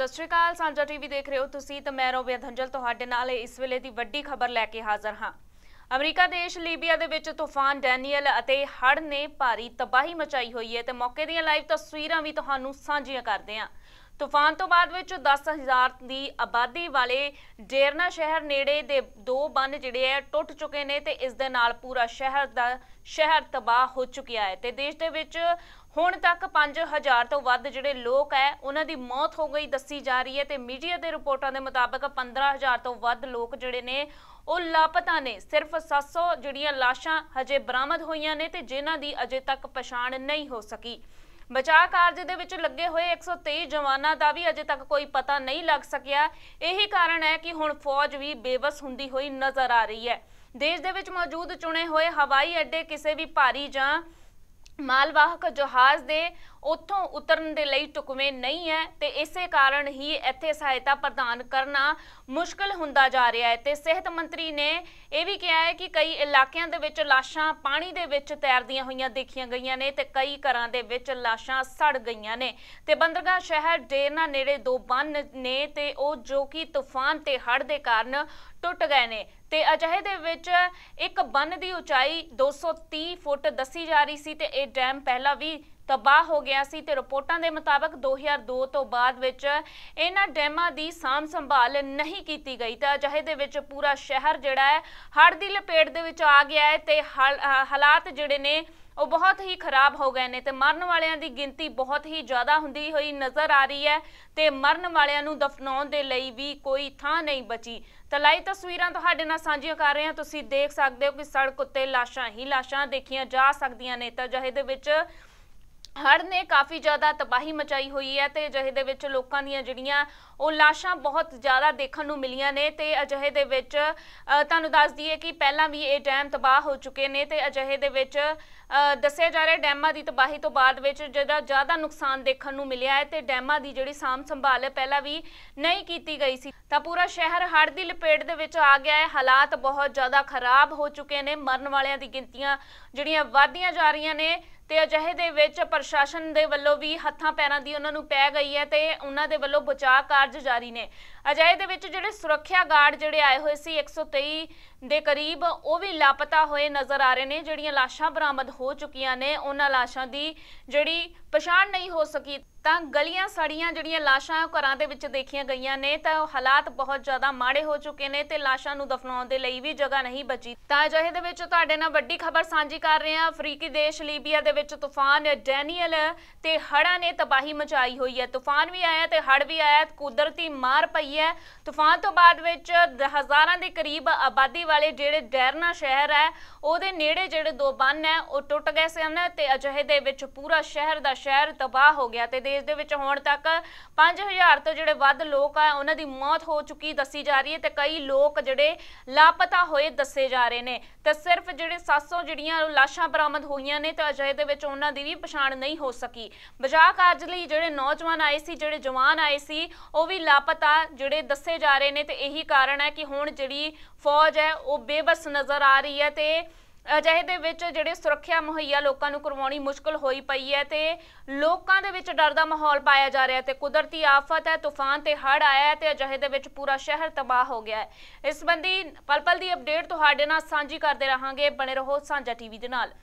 ਸਤਿ ਸ਼੍ਰੀ ਅਕਾਲ ਸਾਂਝਾ ਟੀਵੀ ਦੇਖ ਰਹੇ ਹੋ ਤੁਸੀਂ ਤੇ ਮੈਂ ਰੋਬਿਆ ਧੰਜਲ ਤੁਹਾਡੇ ਨਾਲ ਇਸ ਵੇਲੇ ਦੀ ਵੱਡੀ ਖਬਰ ਲੈ ਕੇ ਹਾਜ਼ਰ ਹਾਂ ਅਮਰੀਕਾ ਦੇਸ਼ ਲੀਬੀਆ ਦੇ ਵਿੱਚ ਤੂਫਾਨ ਡੈਨੀਅਲ ਅਤੇ ਹੜ੍ਹ ਨੇ ਭਾਰੀ ਤਬਾਹੀ ਮਚਾਈ ਹੋਈ ਹੈ ਤੇ ਮੌਕੇ ਦੀਆਂ ਲਾਈਵ ਤਸਵੀਰਾਂ ਵੀ ਤੁਹਾਨੂੰ ਸਾਂਝੀਆਂ ਕਰਦੇ ਹਾਂ ਤੂਫਾਨ ਤੋਂ ਬਾਅਦ ਵਿੱਚ 10000 ਦੀ ਆਬਾਦੀ ਵਾਲੇ ਡੇਰਨਾ ਸ਼ਹਿਰ ਨੇੜੇ ਦੇ ਦੋ ਬੰਨ ਜਿਹੜੇ ਆ ਟੁੱਟ ਚੁੱਕੇ ਨੇ ਤੇ ਇਸ ਦੇ ਨਾਲ ਪੂਰਾ ਸ਼ਹਿਰ ਦਾ ਸ਼ਹਿਰ ਤਬਾਹ ਹੋ ਚੁੱਕਿਆ ਹੈ ਤੇ ਦੇਸ਼ ਦੇ ਵਿੱਚ ਹੁਣ ਤੱਕ 5000 ਤੋਂ ਵੱਧ ਜਿਹੜੇ ਲੋਕ ਹੈ ਉਹਨਾਂ ਦੀ ਮੌਤ ਹੋ ਗਈ ਦੱਸੀ ਜਾ ਰਹੀ ਹੈ ਤੇ ਮੀਡੀਆ ਦੇ ਰਿਪੋਰਟਾਂ ਦੇ ਮੁਤਾਬਕ 15000 ਤੋਂ ਵੱਧ ਲੋਕ ਜਿਹੜੇ ਨੇ ਉਹ ਲਾਪਤਾ ਨੇ ਸਿਰਫ 700 ਜਿਹੜੀਆਂ ਲਾਸ਼ਾਂ ਹਜੇ ਬਰਾਮਦ ਹੋਈਆਂ ਨੇ ਤੇ ਜਿਨ੍ਹਾਂ ਦੀ ਅਜੇ ਤੱਕ ਪਛਾਣ ਨਹੀਂ ਹੋ ਸਕੀ ਬਚਾਅ ਕਾਰਜ ਦੇ ਵਿੱਚ ਲੱਗੇ ਹੋਏ 123 ਜਵਾਨਾਂ ਦਾ ਵੀ ਅਜੇ ਤੱਕ ਕੋਈ ਪਤਾ ਨਹੀਂ ਲੱਗ ਸਕਿਆ ਇਹੀ ਕਾਰਨ ਹੈ ਕਿ ਹੁਣ ਫੌਜ ਵੀ ਬੇਵਸ ਹੁੰਦੀ ਹੋਈ ਨਜ਼ਰ ਆ ਰਹੀ ਹੈ ਦੇਸ਼ ਦੇ ਵਿੱਚ ਮੌਜੂਦ ਚੁਣੇ ਹੋਏ ਹਵਾਈ ਅੱਡੇ ਕਿਸੇ ਵੀ ਭਾਰੀ ਜਾਂ ਮਾਲਵਾਹਕ ਜਹਾਜ਼ ਦੇ ਉੱਥੋਂ ਉਤਰਨ ਦੇ ਲਈ ਟੁਕਵੇਂ ਨਹੀਂ ਹੈ ਤੇ ਇਸੇ ਕਾਰਨ ਹੀ ਇੱਥੇ ਸਹਾਇਤਾ ਪ੍ਰਦਾਨ ਕਰਨਾ ਮੁਸ਼ਕਲ ਹੁੰਦਾ ਜਾ ਰਿਹਾ ਹੈ ਤੇ ਸਿਹਤ ਮੰਤਰੀ ਨੇ ਇਹ ਵੀ ਕਿਹਾ ਹੈ ਕਿ ਕਈ ਇਲਾਕਿਆਂ ਦੇ ਵਿੱਚ ਲਾਸ਼ਾਂ ਪਾਣੀ ਦੇ ਵਿੱਚ ਤੈਰਦੀਆਂ ਹੋਈਆਂ ਦੇਖੀਆਂ ਗਈਆਂ ਨੇ ਤੇ ਕਈ ਘਰਾਂ ਦੇ ਵਿੱਚ ਲਾਸ਼ਾਂ ਸੜ ਗਈਆਂ ਨੇ ਤੇ ਬੰਦਰਗਾਹ ਸ਼ਹਿਰ ਡੇਰਨਾ ਨੇੜੇ ਦੋ ਬੰਨ ਨੇ ਤੇ ਉਹ ਜੋ ਕਿ ਤੂਫਾਨ ਤੇ ਹੜ੍ਹ ਦੇ ਕਾਰਨ ਟੁੱਟ ਗਏ ਨੇ ਤੇ ਅਜਿਹੇ ਦੇ ਵਿੱਚ ਇੱਕ ਬੰਨ ਦੀ ਉਚਾਈ 230 ਫੁੱਟ ਦੱਸੀ ਜਾ ਰਹੀ ਸੀ ਤੇ ਇਹ ਡੈਮ ਪਹਿਲਾਂ ਵੀ ਤਬਾਹ ਹੋ ਗਿਆ ਸੀ ਤੇ ਰਿਪੋਰਟਾਂ ਦੇ ਮੁਤਾਬਕ 2002 ਤੋਂ ਬਾਅਦ ਵਿੱਚ ਇਹਨਾਂ ਡੈਮਾਂ ਦੀ ਸਾਮ ਸੰਭਾਲ ਨਹੀਂ ਕੀਤੀ ਗਈ ਤਾਂ ਅਜਿਹੇ ਦੇ ਵਿੱਚ ਪੂਰਾ ਸ਼ਹਿਰ ਜਿਹੜਾ ਹੈ ਹੜ੍ਹ ਦੀ ਲਪੇਟ ਦੇ ਵਿੱਚ ਆ ਗਿਆ ਹੈ ਤੇ ਹਾਲਾਤ ਜਿਹੜੇ ਨੇ ਉਹ ਬਹੁਤ ਹੀ ਖਰਾਬ ਹੋ ਗਏ ਨੇ ਤੇ ਮਰਨ ਵਾਲਿਆਂ ਦੀ ਗਿਣਤੀ ਬਹੁਤ ਹੀ ਜ਼ਿਆਦਾ ਹੁੰਦੀ ਹੋਈ ਨਜ਼ਰ ਆ ਰਹੀ ਹੈ ਤੇ ਮਰਨ ਵਾਲਿਆਂ ਨੂੰ ਦਫਨਾਉਣ ਦੇ ਲਈ ਵੀ ਕੋਈ ਥਾਂ ਨਹੀਂ ਬਚੀ ਤਾਂ ਲਈ ਤਸਵੀਰਾਂ ਤੁਹਾਡੇ ਨਾਲ ਸਾਂਝੀਆਂ ਕਰ ਰਹੇ ਹਾਂ ਤੁਸੀਂ ਦੇਖ ਸਕਦੇ ਹੋ ਕਿ ਸੜਕ ਉੱਤੇ ਲਾਸ਼ਾਂ ਹੀ ਲਾਸ਼ਾਂ ਦੇਖੀਆਂ ਜਾ ਸਕਦੀਆਂ ਨੇ ਤਾਂ ਜਹੇ ਦੇ ਵਿੱਚ ਹੜ੍ਹ ਨੇ ਕਾਫੀ ਜ਼ਿਆਦਾ ਤਬਾਹੀ ਮਚਾਈ ਹੋਈ ਹੈ ਤੇ ਅਜਿਹੇ ਦੇ ਵਿੱਚ ਲੋਕਾਂ ਦੀਆਂ ਜਿਹੜੀਆਂ ਉਹ ਲਾਸ਼ਾਂ ਬਹੁਤ ਜ਼ਿਆਦਾ ਦੇਖਣ ਨੂੰ ਮਿਲੀਆਂ ਨੇ ਤੇ ਅਜਿਹੇ ਦੇ ਵਿੱਚ ਤੁਹਾਨੂੰ ਦੱਸ ਦਈਏ ਕਿ ਪਹਿਲਾਂ ਵੀ ਇਹ ਡੈਮ ਤਬਾਹ ਹੋ ਚੁੱਕੇ ਨੇ ਤੇ ਅਜਿਹੇ ਦੇ ਵਿੱਚ ਦੱਸਿਆ ਜਾ ਰਿਹਾ ਡੈਮਾਂ ਦੀ ਤਬਾਹੀ ਤੋਂ ਬਾਅਦ ਵਿੱਚ ਜਿਹੜਾ ਜ਼ਿਆਦਾ ਨੁਕਸਾਨ ਦੇਖਣ ਨੂੰ ਮਿਲਿਆ ਹੈ ਤੇ ਡੈਮਾਂ ਦੀ ਜਿਹੜੀ ਸਾਮ ਸੰਭਾਲ ਪਹਿਲਾਂ ਵੀ ਨਹੀਂ ਕੀਤੀ ਗਈ ਸੀ ਤਾਂ ਪੂਰਾ ਸ਼ਹਿਰ ਹੜ੍ਹ ਦੀ ਲਪੇਟ ਦੇ ਵਿੱਚ ਆ ਗਿਆ ਹੈ ਹਾਲਾਤ ਬਹੁਤ ਜ਼ਿਆਦਾ ਖਰਾਬ ਹੋ ਚੁੱਕੇ ਨੇ ਮਰਨ ਵਾਲਿਆਂ ਦੀ ਗਿਣਤੀਆਂ ਜਿਹੜੀਆਂ ਵਧਦੀਆਂ ਜਾ ਰਹੀਆਂ ਨੇ ਤੇ ਅਜਿਹੇ ਦੇ ਵਿੱਚ ਪ੍ਰਸ਼ਾਸਨ ਦੇ ਵੱਲੋਂ ਵੀ ਹੱਥਾਂ ਪੈਰਾਂ ਦੀ ਉਹਨਾਂ ਨੂੰ ਪੈ ਗਈ ਹੈ ਤੇ ਉਹਨਾਂ ਦੇ ਵੱਲੋਂ ਬਚਾਅ ਕਾਰਜ ਜਾਰੀ ਨੇ ਅਜਿਹੇ ਦੇ ਵਿੱਚ ਜਿਹੜੇ ਸੁਰੱਖਿਆ ਗਾਰਡ ਜਿਹੜੇ ਆਏ ਹੋਏ ਸੀ 123 ਦੇ ਕਰੀਬ ਉਹ ਵੀ ਲਾਪਤਾ ਹੋਏ ਨਜ਼ਰ ਆ ਰਹੇ ਨੇ ਜਿਹੜੀਆਂ ਲਾਸ਼ਾਂ ਬਰਾਮਦ ਹੋ ਚੁੱਕੀਆਂ ਨੇ ਉਹਨਾਂ ਲਾਸ਼ਾਂ ਦੀ ਜਿਹੜੀ ਪਛਾਣ ਨਹੀਂ ਹੋ ਸਕੀ ਤਾਂ ਗਲੀਆਂ ਸੜੀਆਂ ਜਿਹੜੀਆਂ ਲਾਸ਼ਾਂ ਘਰਾਂ ਦੇ ਵਿੱਚ ਦੇਖੀਆਂ ਗਈਆਂ ਨੇ ਤਾਂ ਹਾਲਾਤ ਬਹੁਤ ਜ਼ਿਆਦਾ ਮਾੜੇ ਹੋ ਚੁੱਕੇ ਨੇ ਤੇ ਲਾਸ਼ਾਂ ਨੂੰ ਦਫਨਾਉਣ ਦੇ ਲਈ ਵੀ ਜਗ੍ਹਾ ਨਹੀਂ ਬਚੀ ਤਾਂ ਅਜਿਹੇ ਦੇ ਵਿੱਚ ਤੁਹਾਡੇ ਨਾਲ ਵੱਡੀ ਖਬਰ ਸਾਂਝੀ ਕਰ ਰਹੇ ਹਾਂ ਅਫਰੀਕੀ ਦੇਸ਼ ਲੀਬੀਆ ਦੇ ਵਿੱਚ ਤੂਫਾਨ ਡੈਨੀਅਲ ਤੇ ਹੜ੍ਹਾਂ ਨੇ ਤਬਾਹੀ ਮਚਾਈ ਹੋਈ ਹੈ ਤੂਫਾਨ ਵੀ ਆਇਆ ਤੇ ਹੜ੍ਹ ਵੀ ਆਇਆ ਕੁਦਰਤੀ ਮਾਰ ਪਈ ਹੈ ਤੂਫਾਨ ਤੋਂ ਬਾਅਦ ਵਿੱਚ ਹਜ਼ਾਰਾਂ ਦੇ ਕਰੀਬ ਆਬਾਦੀ ਵਾਲੇ ਜਿਹੜੇ ਡੈਰਨਾ ਸ਼ਹਿਰ ਹੈ ਉਹਦੇ ਨੇੜੇ ਜਿਹੜੇ ਦੋ ਬੰਨ ਹੈ ਉਹ ਟੁੱਟ ਗਏ ਸਨ ਤੇ ਅਜਿਹੇ ਦੇ ਵਿੱਚ ਪੂਰਾ ਸ਼ਹਿਰ ਦਾ ਸ਼ਹਿਰ ਤਬਾਹ ਹੋ ਗਿਆ ਤੇ ਦੇਸ਼ ਦੇ ਵਿੱਚ ਹੁਣ ਤੱਕ 5000 ਤੋਂ ਜਿਹੜੇ ਵੱਧ ਲੋਕ ਆ ਉਹਨਾਂ ਦੀ ਮੌਤ ਹੋ ਚੁੱਕੀ ਦੱਸੀ ਜਾ ਰਹੀ ਹੈ ਤੇ ਕਈ ਲੋਕ ਜਿਹੜੇ ਲਾਪਤਾ ਹੋਏ ਦੱਸੇ ਜਾ ਰਹੇ ਨੇ ਤੇ ਸਿਰਫ ਜਿਹੜੇ 700 ਜਿਹੜੀਆਂ ਲਾਸ਼ਾਂ ਬਰਾਮਦ ਹੋਈਆਂ ਨੇ ਤੇ ਅਜੇ ਦੇ ਵਿੱਚ ਉਹਨਾਂ ਦੀ ਵੀ ਪਛਾਣ ਨਹੀਂ ਹੋ ਸਕੀ ਬਚਾਅ ਕਾਰਜ ਲਈ ਜਿਹੜੇ ਨੌਜਵਾਨ ਆਏ ਸੀ ਜਿਹੜੇ ਜਵਾਨ ਆਏ ਸੀ ਉਹ ਵੀ ਲਾਪਤਾ ਜਿਹੜੇ ਦੱਸੇ ਜਾ ਰਹੇ ਨੇ ਤੇ ਇਹੀ ਕਾਰਨ ਹੈ ਕਿ ਹੁਣ ਜਿਹੜੀ ਫੌਜ ਹੈ ਉਹ ਬੇਬਸ ਨਜ਼ਰ ਆ ਰਹੀ ਹੈ ਤੇ ਅਜਿਹੇ ਦੇ ਵਿੱਚ ਜਿਹੜੇ ਸੁਰੱਖਿਆ ਮੁਹੱਈਆ ਲੋਕਾਂ ਨੂੰ ਕਰਵਾਉਣੀ ਮੁਸ਼ਕਲ ਹੋਈ ਪਈ ਹੈ ਤੇ ਲੋਕਾਂ ਦੇ ਵਿੱਚ ਡਰ ਦਾ ਮਾਹੌਲ ਪਾਇਆ ਜਾ ਰਿਹਾ ਤੇ ਕੁਦਰਤੀ ਆਫਤ ਹੈ ਤੂਫਾਨ ਤੇ ਹੜ ਆਇਆ ਤੇ ਅਜਿਹੇ ਦੇ ਵਿੱਚ ਪੂਰਾ ਸ਼ਹਿਰ ਤਬਾਹ ਹੋ ਗਿਆ ਹੈ ਇਸ ਸੰਬੰਧੀ ਪਲ ਪਲ ਦੀ ਅਪਡੇਟ ਤੁਹਾਡੇ ਨਾਲ ਸਾਂਝੀ ਕਰਦੇ ਰਹਾਂਗੇ ਬਣੇ ਰਹੋ ਸਾਂਝਾ ਟੀਵੀ ਦੇ ਨਾਲ